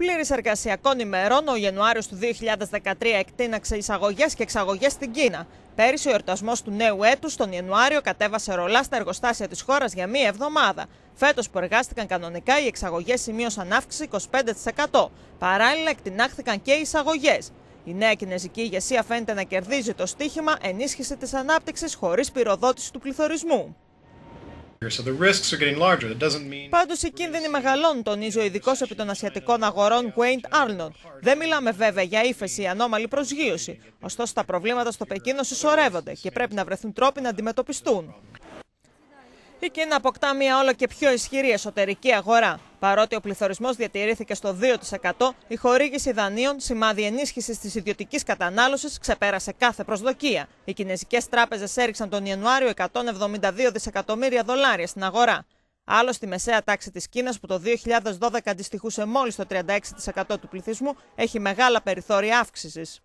πλήρης εργασιακών ημερών, ο Ιανουάριος του 2013 εκτείναξε εισαγωγές και εξαγωγές στην Κίνα. Πέρυσι, ο εορτασμός του νέου έτους τον Ιανουάριο κατέβασε ρολά στα εργοστάσια της χώρας για μία εβδομάδα. Φέτος που εργάστηκαν κανονικά, οι εξαγωγές σημείωσαν αύξηση 25%. Παράλληλα, εκτινάχθηκαν και οι εισαγωγές. Η νέα κινέζικη ηγεσία φαίνεται να κερδίζει το στίχημα ενίσχυση της ανάπτυξης χωρίς πυροδότηση του πληθωρισμού. Πάντως οι κίνδυνοι μεγαλώνουν, τονίζει ο ειδικό επί των ασιατικών αγορών Γουέιντ Arnold. Δεν μιλάμε βέβαια για ύφεση ή ανώμαλη προσγείωση. Ωστόσο τα προβλήματα στο Πεκίνο συσσωρεύονται και πρέπει να βρεθούν τρόποι να αντιμετωπιστούν. Η Κίνα αποκτά μια όλο και πιο ισχυρή εσωτερική αγορά. Παρότι ο πληθωρισμός διατηρήθηκε στο 2%, η χορήγηση δανείων, σημάδι ενίσχυσης της ιδιωτικής κατανάλωσης, ξεπέρασε κάθε προσδοκία. Οι κινέζικες τράπεζες έριξαν τον Ιανουάριο 172 δισεκατομμύρια δολάρια στην αγορά. Άλλωστε, η μεσαία τάξη της Κίνας, που το 2012 αντιστοιχούσε μόλις το 36% του πληθυσμού, έχει μεγάλα περιθώρια αύξησης.